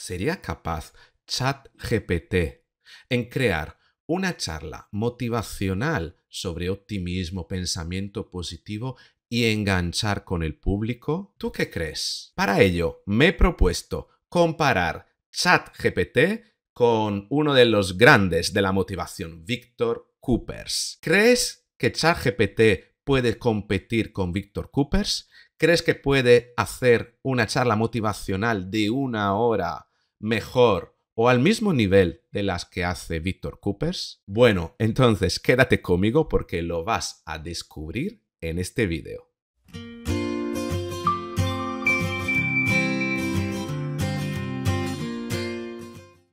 ¿Sería capaz ChatGPT en crear una charla motivacional sobre optimismo, pensamiento positivo y enganchar con el público? ¿Tú qué crees? Para ello, me he propuesto comparar ChatGPT con uno de los grandes de la motivación, Víctor Coopers. ¿Crees que ChatGPT puede competir con Víctor Coopers? ¿Crees que puede hacer una charla motivacional de una hora mejor o al mismo nivel de las que hace Víctor Coopers? Bueno, entonces quédate conmigo porque lo vas a descubrir en este vídeo.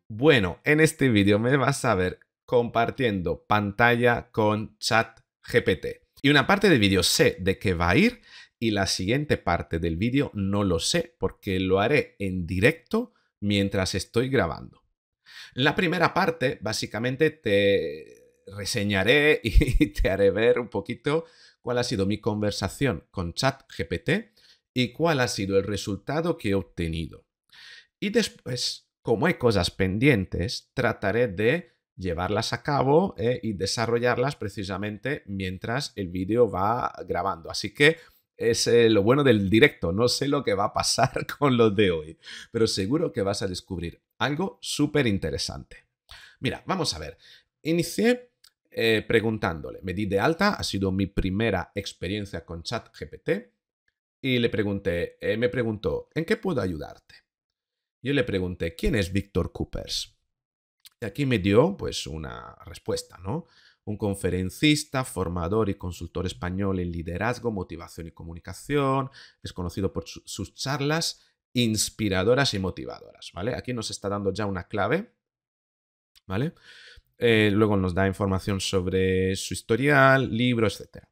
Bueno, en este vídeo me vas a ver compartiendo pantalla con chat GPT. Y una parte del vídeo sé de qué va a ir y la siguiente parte del vídeo no lo sé porque lo haré en directo mientras estoy grabando. la primera parte, básicamente, te reseñaré y te haré ver un poquito cuál ha sido mi conversación con ChatGPT y cuál ha sido el resultado que he obtenido. Y después, como hay cosas pendientes, trataré de llevarlas a cabo eh, y desarrollarlas precisamente mientras el vídeo va grabando. Así que es eh, lo bueno del directo. No sé lo que va a pasar con los de hoy, pero seguro que vas a descubrir algo súper interesante. Mira, vamos a ver. Inicié eh, preguntándole. Me di de alta, ha sido mi primera experiencia con ChatGPT. Y le pregunté, eh, me preguntó, ¿en qué puedo ayudarte? Yo le pregunté, ¿quién es Víctor Coopers? Y aquí me dio pues una respuesta, ¿no? un conferencista, formador y consultor español en liderazgo, motivación y comunicación, es conocido por sus charlas inspiradoras y motivadoras, ¿vale? Aquí nos está dando ya una clave, ¿vale? Eh, luego nos da información sobre su historial, libro, etc.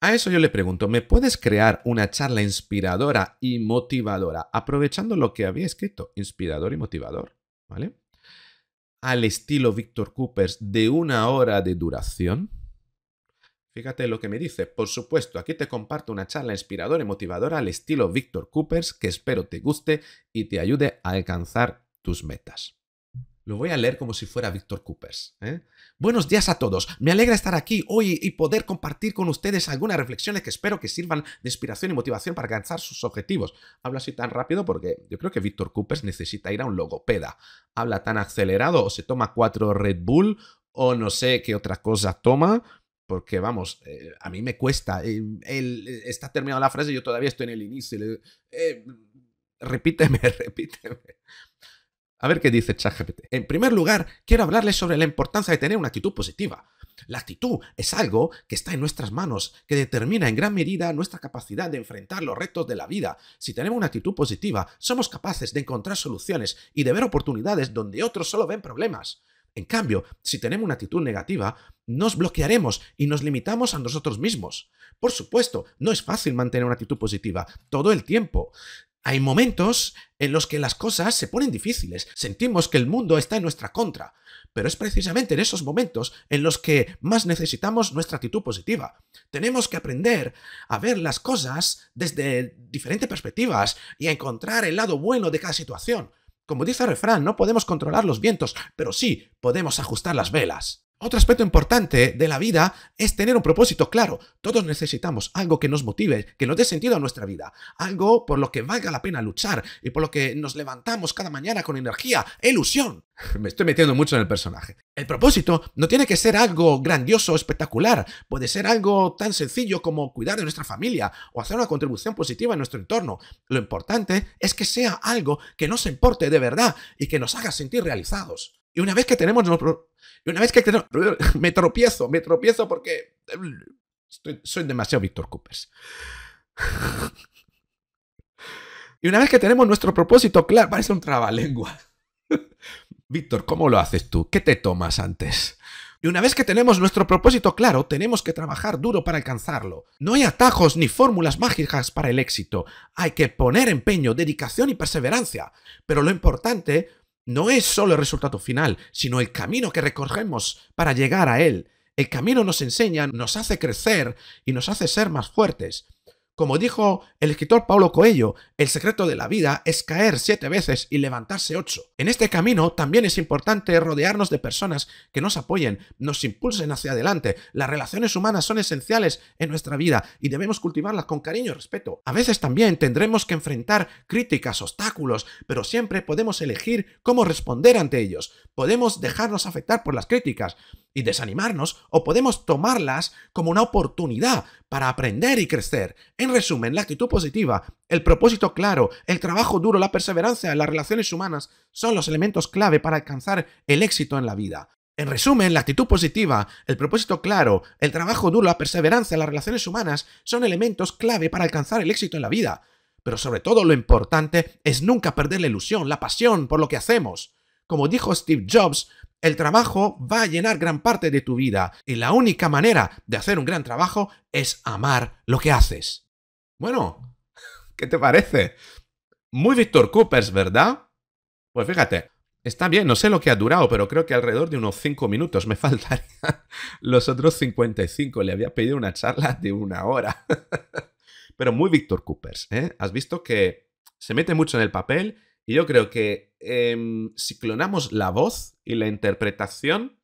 A eso yo le pregunto, ¿me puedes crear una charla inspiradora y motivadora aprovechando lo que había escrito, inspirador y motivador? ¿Vale? al estilo Victor Coopers de una hora de duración? Fíjate lo que me dice. Por supuesto, aquí te comparto una charla inspiradora y motivadora al estilo Victor Coopers que espero te guste y te ayude a alcanzar tus metas. Lo voy a leer como si fuera Víctor Coopers. ¿eh? Buenos días a todos. Me alegra estar aquí hoy y poder compartir con ustedes algunas reflexiones que espero que sirvan de inspiración y motivación para alcanzar sus objetivos. Habla así tan rápido porque yo creo que Víctor Coopers necesita ir a un logopeda. Habla tan acelerado o se toma cuatro Red Bull o no sé qué otra cosa toma. Porque vamos, eh, a mí me cuesta. él eh, está terminada la frase y yo todavía estoy en el inicio. repíteme, repíteme. A ver qué dice ChatGPT. En primer lugar, quiero hablarles sobre la importancia de tener una actitud positiva. La actitud es algo que está en nuestras manos, que determina en gran medida nuestra capacidad de enfrentar los retos de la vida. Si tenemos una actitud positiva, somos capaces de encontrar soluciones y de ver oportunidades donde otros solo ven problemas. En cambio, si tenemos una actitud negativa, nos bloquearemos y nos limitamos a nosotros mismos. Por supuesto, no es fácil mantener una actitud positiva todo el tiempo. Hay momentos en los que las cosas se ponen difíciles, sentimos que el mundo está en nuestra contra, pero es precisamente en esos momentos en los que más necesitamos nuestra actitud positiva. Tenemos que aprender a ver las cosas desde diferentes perspectivas y a encontrar el lado bueno de cada situación. Como dice el refrán, no podemos controlar los vientos, pero sí podemos ajustar las velas. Otro aspecto importante de la vida es tener un propósito claro. Todos necesitamos algo que nos motive, que nos dé sentido a nuestra vida, algo por lo que valga la pena luchar y por lo que nos levantamos cada mañana con energía ilusión. Me estoy metiendo mucho en el personaje. El propósito no tiene que ser algo grandioso o espectacular, puede ser algo tan sencillo como cuidar de nuestra familia o hacer una contribución positiva en nuestro entorno. Lo importante es que sea algo que nos importe de verdad y que nos haga sentir realizados. Y una vez que tenemos... Y una vez que me tropiezo, me tropiezo porque soy demasiado Víctor Coopers. Y una vez que tenemos nuestro propósito claro, parece un trabalengua. Víctor, ¿cómo lo haces tú? ¿Qué te tomas antes? Y una vez que tenemos nuestro propósito claro, tenemos que trabajar duro para alcanzarlo. No hay atajos ni fórmulas mágicas para el éxito. Hay que poner empeño, dedicación y perseverancia. Pero lo importante no es solo el resultado final, sino el camino que recorremos para llegar a él. El camino nos enseña, nos hace crecer y nos hace ser más fuertes. Como dijo el escritor Paulo Coello, el secreto de la vida es caer siete veces y levantarse ocho. En este camino también es importante rodearnos de personas que nos apoyen, nos impulsen hacia adelante. Las relaciones humanas son esenciales en nuestra vida y debemos cultivarlas con cariño y respeto. A veces también tendremos que enfrentar críticas, obstáculos, pero siempre podemos elegir cómo responder ante ellos. Podemos dejarnos afectar por las críticas y desanimarnos o podemos tomarlas como una oportunidad para aprender y crecer. En resumen, la actitud positiva, el propósito claro, el trabajo duro, la perseverancia, las relaciones humanas son los elementos clave para alcanzar el éxito en la vida. En resumen, la actitud positiva, el propósito claro, el trabajo duro, la perseverancia, las relaciones humanas son elementos clave para alcanzar el éxito en la vida. Pero sobre todo lo importante es nunca perder la ilusión, la pasión por lo que hacemos. Como dijo Steve Jobs, el trabajo va a llenar gran parte de tu vida y la única manera de hacer un gran trabajo es amar lo que haces. Bueno, ¿qué te parece? Muy Victor Coopers, ¿verdad? Pues fíjate, está bien, no sé lo que ha durado, pero creo que alrededor de unos 5 minutos me faltarían los otros 55. Le había pedido una charla de una hora. Pero muy Victor Coopers, ¿eh? Has visto que se mete mucho en el papel y yo creo que em, si clonamos la voz y la interpretación,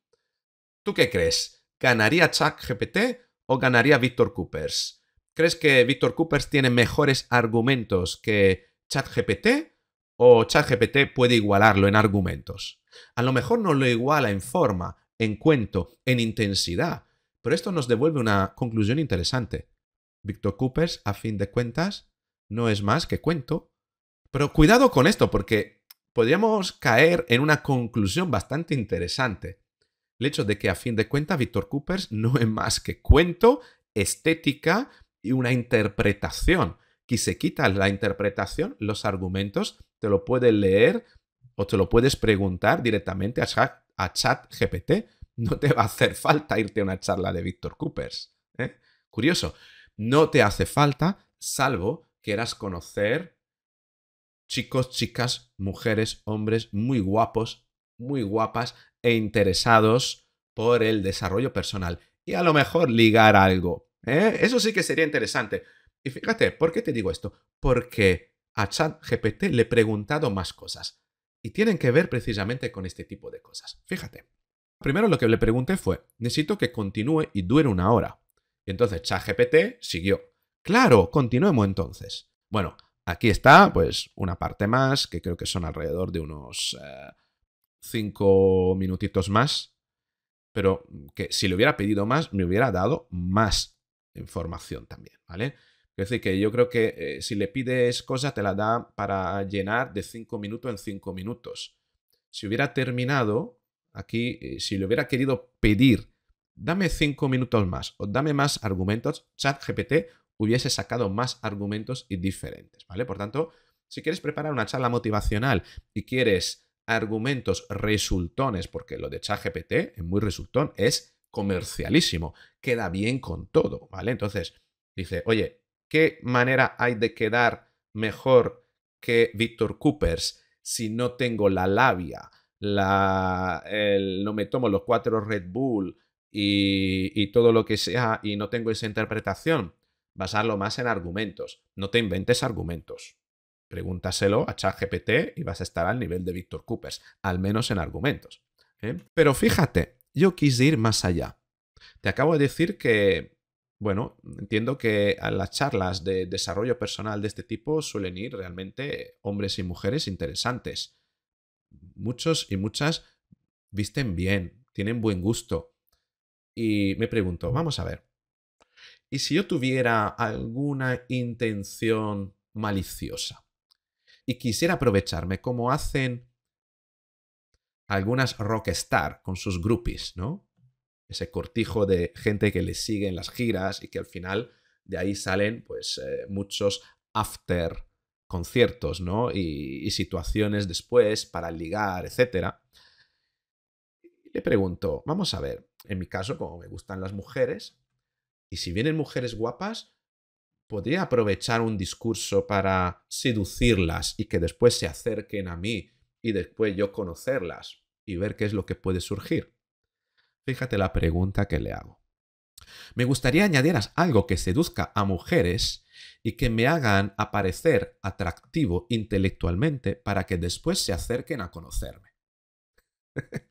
¿tú qué crees? ¿Ganaría Chuck GPT o ganaría Victor Coopers? ¿Crees que Víctor Coopers tiene mejores argumentos que ChatGPT? ¿O ChatGPT puede igualarlo en argumentos? A lo mejor no lo iguala en forma, en cuento, en intensidad, pero esto nos devuelve una conclusión interesante. Victor Coopers, a fin de cuentas, no es más que cuento. Pero cuidado con esto, porque podríamos caer en una conclusión bastante interesante. El hecho de que, a fin de cuentas, Victor Coopers no es más que cuento, estética y una interpretación. Que se quita la interpretación, los argumentos te lo puedes leer o te lo puedes preguntar directamente a chat, GPT. No te va a hacer falta irte a una charla de Víctor Coopers. ¿eh? Curioso. No te hace falta, salvo que quieras conocer chicos, chicas, mujeres, hombres muy guapos, muy guapas e interesados por el desarrollo personal. Y a lo mejor ligar algo. ¿Eh? Eso sí que sería interesante. Y fíjate, ¿por qué te digo esto? Porque a ChatGPT le he preguntado más cosas y tienen que ver precisamente con este tipo de cosas. Fíjate. Primero lo que le pregunté fue, necesito que continúe y dure una hora. Y entonces ChatGPT siguió. Claro, continuemos entonces. Bueno, aquí está pues una parte más, que creo que son alrededor de unos eh, cinco minutitos más, pero que si le hubiera pedido más, me hubiera dado más información también, ¿vale? Es decir, que yo creo que eh, si le pides cosas, te la da para llenar de cinco minutos en cinco minutos. Si hubiera terminado, aquí, eh, si le hubiera querido pedir, dame cinco minutos más o dame más argumentos, ChatGPT hubiese sacado más argumentos y diferentes, ¿vale? Por tanto, si quieres preparar una charla motivacional y quieres argumentos resultones, porque lo de ChatGPT es muy resultón, es comercialísimo, queda bien con todo, ¿vale? Entonces, dice, oye, ¿qué manera hay de quedar mejor que Víctor Coopers si no tengo la labia, la, no me tomo los cuatro Red Bull y, todo lo que sea y no tengo esa interpretación? Basarlo más en argumentos, no te inventes argumentos. Pregúntaselo a ChatGPT y vas a estar al nivel de Víctor Coopers, al menos en argumentos. ¿eh? Pero fíjate, yo quise ir más allá. Te acabo de decir que, bueno, entiendo que a las charlas de desarrollo personal de este tipo suelen ir realmente hombres y mujeres interesantes. Muchos y muchas visten bien, tienen buen gusto. Y me pregunto, vamos a ver, ¿y si yo tuviera alguna intención maliciosa y quisiera aprovecharme como hacen algunas rockstar con sus groupies, ¿no? Ese cortijo de gente que les sigue en las giras y que al final de ahí salen pues eh, muchos after conciertos, ¿no? Y, situaciones después para ligar, etc. Le pregunto, vamos a ver, en mi caso, como me gustan las mujeres, y si vienen mujeres guapas, podría aprovechar un discurso para seducirlas y que después se acerquen a mí y después yo conocerlas y ver qué es lo que puede surgir. Fíjate la pregunta que le hago. Me gustaría añadir algo que seduzca a mujeres y que me hagan aparecer atractivo intelectualmente para que después se acerquen a conocerme.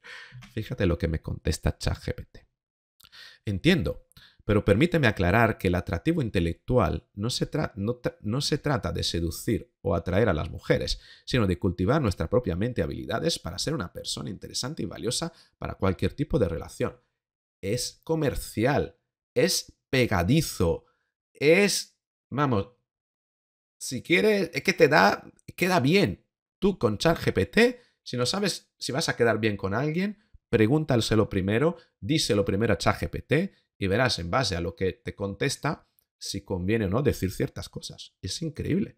Fíjate lo que me contesta ChatGPT. Entiendo pero permíteme aclarar que el atractivo intelectual no se, no se, trata de seducir o atraer a las mujeres, sino de cultivar nuestra propia mente y habilidades para ser una persona interesante y valiosa para cualquier tipo de relación. Es comercial, es pegadizo, es, vamos, si quieres, es que te da, queda bien. Tú con ChatGPT, si no sabes si vas a quedar bien con alguien, pregúntaselo primero, díselo primero a ChatGPT y verás en base a lo que te contesta si conviene o no decir ciertas cosas. Es increíble.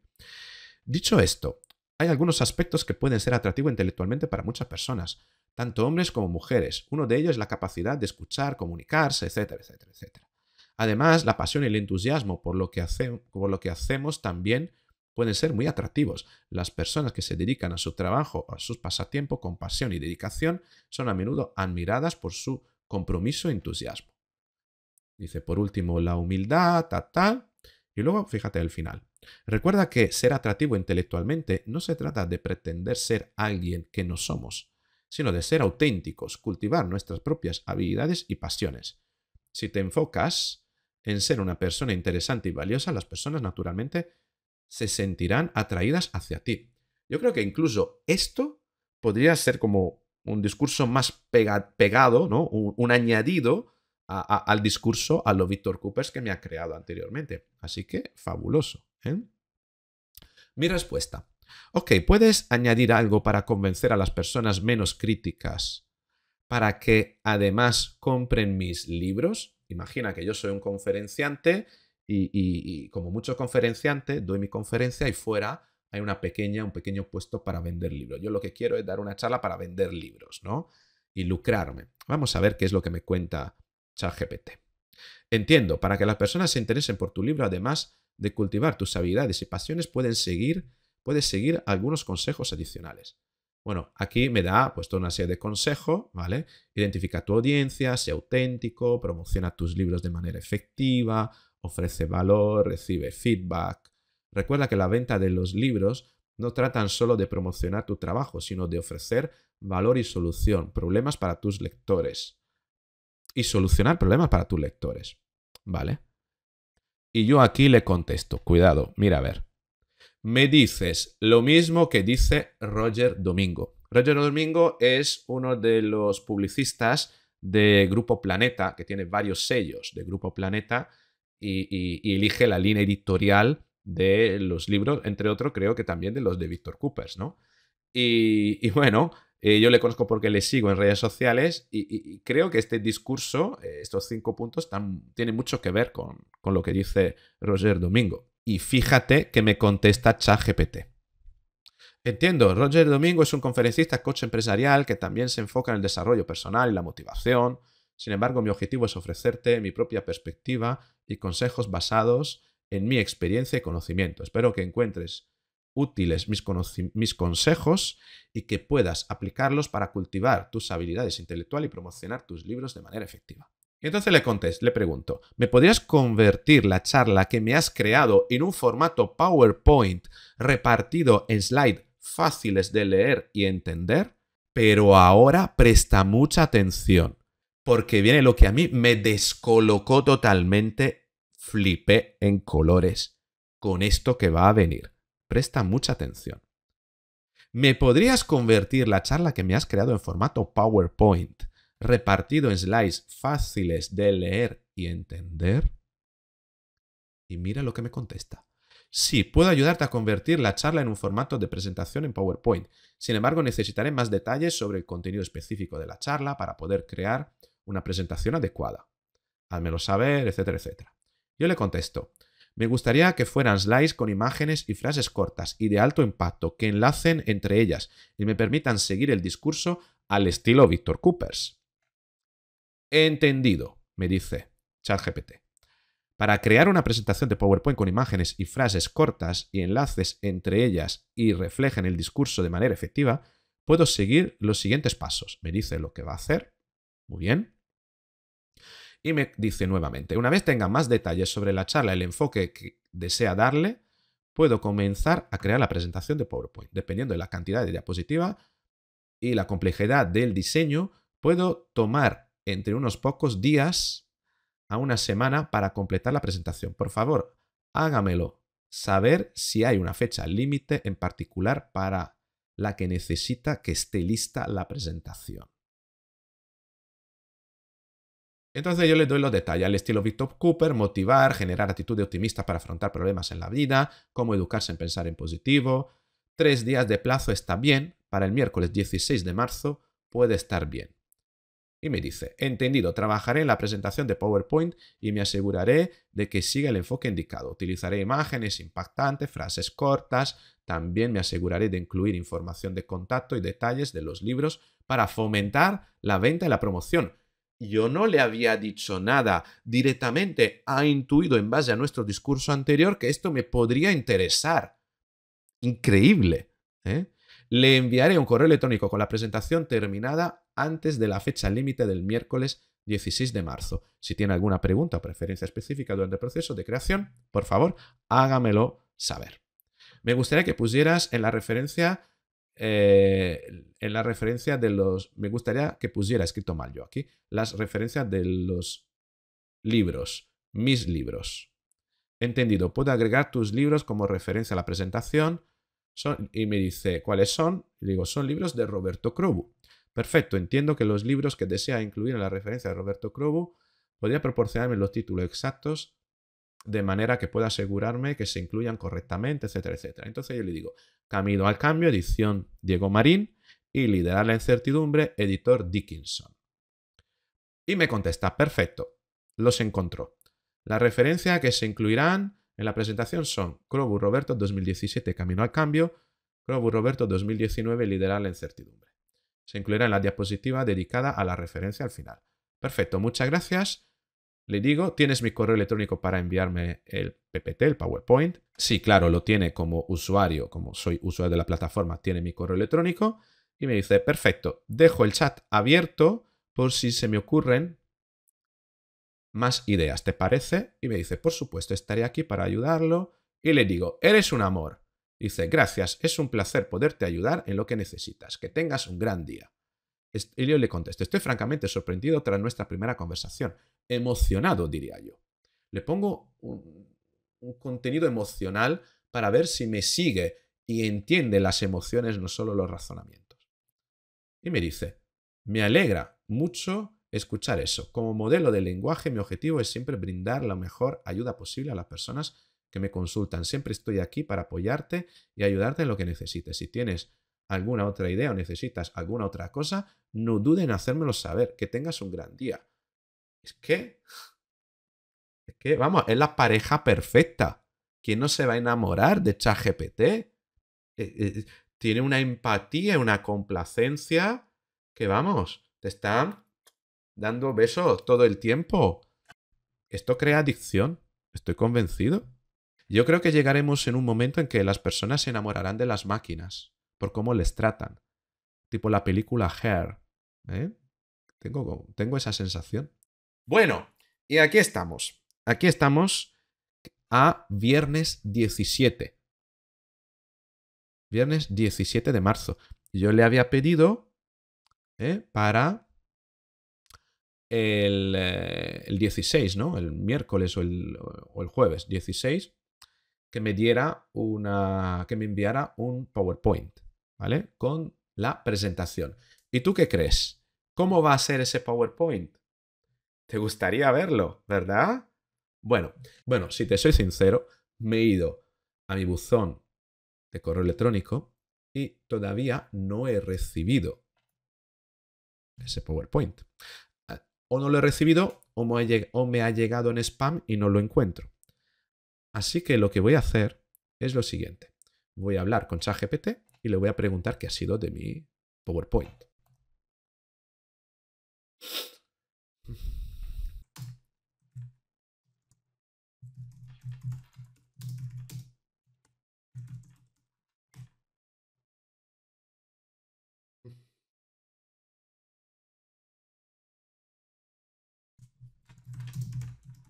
Dicho esto, hay algunos aspectos que pueden ser atractivos intelectualmente para muchas personas, tanto hombres como mujeres. Uno de ellos es la capacidad de escuchar, comunicarse, etcétera, etcétera, etcétera. Además, la pasión y el entusiasmo por lo que, lo que hacemos también pueden ser muy atractivos. Las personas que se dedican a su trabajo o a sus pasatiempos con pasión y dedicación son a menudo admiradas por su compromiso e entusiasmo. Dice, por último, la humildad, ta, ta. Y luego, fíjate al final. Recuerda que ser atractivo intelectualmente no se trata de pretender ser alguien que no somos, sino de ser auténticos, cultivar nuestras propias habilidades y pasiones. Si te enfocas en ser una persona interesante y valiosa, las personas naturalmente se sentirán atraídas hacia ti. Yo creo que incluso esto podría ser como un discurso más pegado, ¿no? un añadido al discurso a lo Víctor Coopers que me ha creado anteriormente. Así que fabuloso. ¿eh? Mi respuesta. Ok, puedes añadir algo para convencer a las personas menos críticas para que además compren mis libros. Imagina que yo soy un conferenciante y, como mucho conferenciante, doy mi conferencia y fuera hay una pequeña, un pequeño puesto para vender libros. Yo lo que quiero es dar una charla para vender libros, ¿no? Y lucrarme. Vamos a ver qué es lo que me cuenta ChatGPT. Entiendo, para que las personas se interesen por tu libro, además de cultivar tus habilidades y pasiones, puedes seguir algunos consejos adicionales. Bueno, aquí me da pues toda una serie de consejos, ¿vale? Identifica tu audiencia, sea auténtico, promociona tus libros de manera efectiva, ofrece valor, recibe feedback. Recuerda que la venta de los libros no tratan solo de promocionar tu trabajo, sino de ofrecer valor y solución, problemas para tus lectores y solucionar problemas para tus lectores. ¿Vale? Y yo aquí le contesto, cuidado, mira a ver. Me dices lo mismo que dice Roger Domingo. Roger Domingo es uno de los publicistas de Grupo Planeta, que tiene varios sellos de Grupo Planeta y, elige la línea editorial de los libros, entre otros creo que también de los de Víctor Coopers, ¿no? y, bueno, eh, yo le conozco porque le sigo en redes sociales y, creo que este discurso, eh, estos cinco puntos, tienen mucho que ver con, lo que dice Roger Domingo. Y fíjate que me contesta ChatGPT. Entiendo, Roger Domingo es un conferencista, coach empresarial que también se enfoca en el desarrollo personal y la motivación. Sin embargo, mi objetivo es ofrecerte mi propia perspectiva y consejos basados en mi experiencia y conocimiento. Espero que encuentres útiles mis, consejos y que puedas aplicarlos para cultivar tus habilidades intelectuales y promocionar tus libros de manera efectiva. entonces le contesto, le pregunto, ¿me podrías convertir la charla que me has creado en un formato PowerPoint repartido en slides fáciles de leer y entender? Pero ahora presta mucha atención, porque viene lo que a mí me descolocó totalmente, flipé en colores con esto que va a venir. Presta mucha atención. ¿Me podrías convertir la charla que me has creado en formato PowerPoint, repartido en slides fáciles de leer y entender? Y mira lo que me contesta. Sí, puedo ayudarte a convertir la charla en un formato de presentación en PowerPoint. Sin embargo, necesitaré más detalles sobre el contenido específico de la charla para poder crear una presentación adecuada. Házmelo saber, etcétera, etcétera. Yo le contesto, me gustaría que fueran slides con imágenes y frases cortas y de alto impacto que enlacen entre ellas y me permitan seguir el discurso al estilo Víctor Coopers. Entendido, me dice ChatGPT. Para crear una presentación de PowerPoint con imágenes y frases cortas y enlaces entre ellas y reflejen el discurso de manera efectiva, puedo seguir los siguientes pasos. Me dice lo que va a hacer. Muy bien. Y me dice nuevamente, una vez tenga más detalles sobre la charla, el enfoque que desea darle, puedo comenzar a crear la presentación de PowerPoint. Dependiendo de la cantidad de diapositiva y la complejidad del diseño, puedo tomar entre unos pocos días a una semana para completar la presentación. Por favor, hágamelo saber si hay una fecha límite en particular para la que necesita que esté lista la presentación. Entonces yo le doy los detalles al estilo Victor Cooper, motivar, generar actitud de optimista para afrontar problemas en la vida, cómo educarse en pensar en positivo. Tres días de plazo está bien, para el miércoles 16 de marzo puede estar bien. Y me dice, entendido, trabajaré en la presentación de PowerPoint y me aseguraré de que siga el enfoque indicado. Utilizaré imágenes impactantes, frases cortas, también me aseguraré de incluir información de contacto y detalles de los libros para fomentar la venta y la promoción yo no le había dicho nada directamente, ha intuido en base a nuestro discurso anterior que esto me podría interesar. Increíble. ¿eh? Le enviaré un correo electrónico con la presentación terminada antes de la fecha límite del miércoles 16 de marzo. Si tiene alguna pregunta o preferencia específica durante el proceso de creación, por favor, hágamelo saber. Me gustaría que pusieras en la referencia eh, en la referencia de los... Me gustaría que pusiera escrito mal yo aquí, las referencias de los libros, mis libros. Entendido, puedo agregar tus libros como referencia a la presentación. Son, y me dice, ¿cuáles son? Y digo, son libros de Roberto Crobu. Perfecto, entiendo que los libros que desea incluir en la referencia de Roberto Crobu podría proporcionarme los títulos exactos de manera que pueda asegurarme que se incluyan correctamente, etcétera, etcétera. Entonces yo le digo, Camino al Cambio, edición Diego Marín y Liderar la Incertidumbre, editor Dickinson. Y me contesta, perfecto, los encontró. La referencia que se incluirán en la presentación son Crobu Roberto 2017, Camino al Cambio, Crobu Roberto 2019, Liderar la Incertidumbre. Se incluirá en la diapositiva dedicada a la referencia al final. Perfecto, muchas gracias le digo, ¿tienes mi correo electrónico para enviarme el PPT, el PowerPoint? Sí, claro, lo tiene como usuario, como soy usuario de la plataforma, tiene mi correo electrónico y me dice, perfecto, dejo el chat abierto por si se me ocurren más ideas, ¿te parece? Y me dice, por supuesto, estaré aquí para ayudarlo. Y le digo, eres un amor. Dice, gracias, es un placer poderte ayudar en lo que necesitas. Que tengas un gran día. Y yo le contesto, estoy francamente sorprendido tras nuestra primera conversación emocionado, diría yo. Le pongo un, un contenido emocional para ver si me sigue y entiende las emociones, no solo los razonamientos. Y me dice, me alegra mucho escuchar eso. Como modelo de lenguaje, mi objetivo es siempre brindar la mejor ayuda posible a las personas que me consultan. Siempre estoy aquí para apoyarte y ayudarte en lo que necesites. Si tienes alguna otra idea o necesitas alguna otra cosa, no duden en hacérmelo saber. Que tengas un gran día. Es que. que, vamos, es la pareja perfecta. ¿Quién no se va a enamorar de ChatGPT? Eh, eh, eh, tiene una empatía, una complacencia que, vamos, te están dando besos todo el tiempo. Esto crea adicción, estoy convencido. Yo creo que llegaremos en un momento en que las personas se enamorarán de las máquinas por cómo les tratan. Tipo la película Hair. Tengo, tengo esa sensación. Bueno, y aquí estamos. Aquí estamos a viernes 17. Viernes 17 de marzo. Yo le había pedido ¿eh? para el, 16, eh, ¿no? El miércoles o el, o el jueves 16, que me diera una. que me enviara un PowerPoint, ¿vale? Con la presentación. ¿Y tú qué crees? ¿Cómo va a ser ese PowerPoint? Te gustaría verlo, ¿verdad? Bueno, bueno, si te soy sincero, me he ido a mi buzón de correo electrónico y todavía no he recibido ese PowerPoint. Ah, o no lo he recibido o me ha llegado en spam y no lo encuentro. Así que lo que voy a hacer es lo siguiente. Voy a hablar con ChatGPT y le voy a preguntar qué ha sido de mi PowerPoint.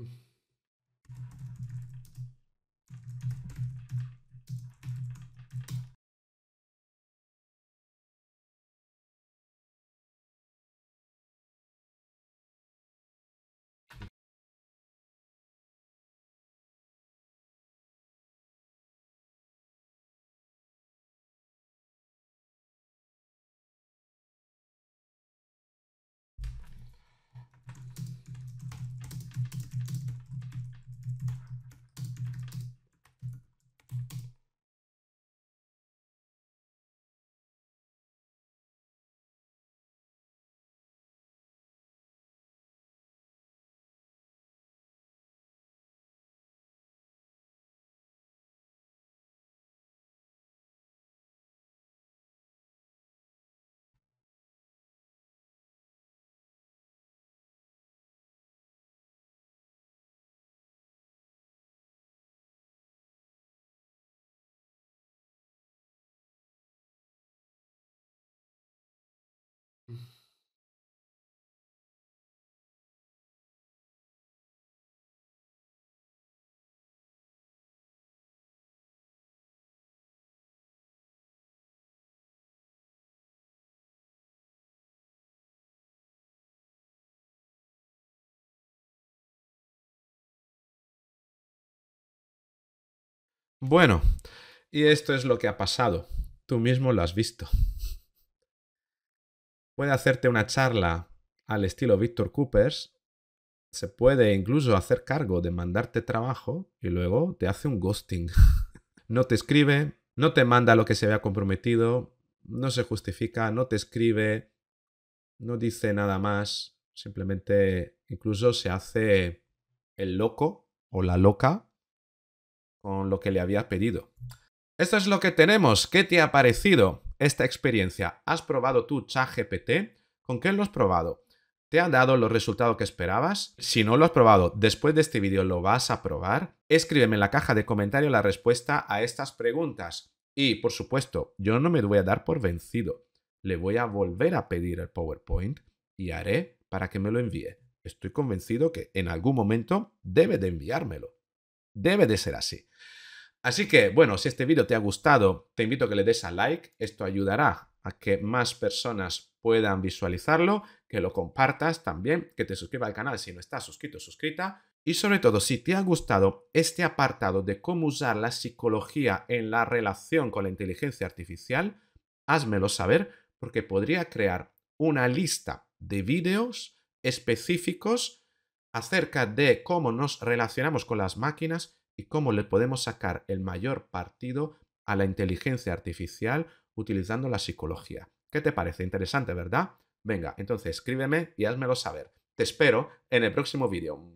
Thank you. Bueno, y esto es lo que ha pasado. Tú mismo lo has visto. Puede hacerte una charla al estilo Victor Coopers. Se puede incluso hacer cargo de mandarte trabajo y luego te hace un ghosting. no te escribe, no te manda lo que se había comprometido, no se justifica, no te escribe, no dice nada más, simplemente incluso se hace el loco o la loca con lo que le había pedido. Esto es lo que tenemos. ¿Qué te ha parecido esta experiencia? ¿Has probado tu ChatGPT? ¿Con qué lo has probado? ¿Te han dado los resultados que esperabas? Si no lo has probado, después de este vídeo lo vas a probar. Escríbeme en la caja de comentarios la respuesta a estas preguntas. Y, por supuesto, yo no me voy a dar por vencido. Le voy a volver a pedir el PowerPoint y haré para que me lo envíe. Estoy convencido que en algún momento debe de enviármelo. Debe de ser así. Así que, bueno, si este vídeo te ha gustado, te invito a que le des a like. Esto ayudará a que más personas puedan visualizarlo, que lo compartas también, que te suscribas al canal si no estás suscrito o suscrita. Y sobre todo, si te ha gustado este apartado de cómo usar la psicología en la relación con la inteligencia artificial, házmelo saber porque podría crear una lista de vídeos específicos acerca de cómo nos relacionamos con las máquinas y cómo le podemos sacar el mayor partido a la inteligencia artificial utilizando la psicología. ¿Qué te parece? Interesante, ¿verdad? Venga, entonces escríbeme y házmelo saber. Te espero en el próximo vídeo.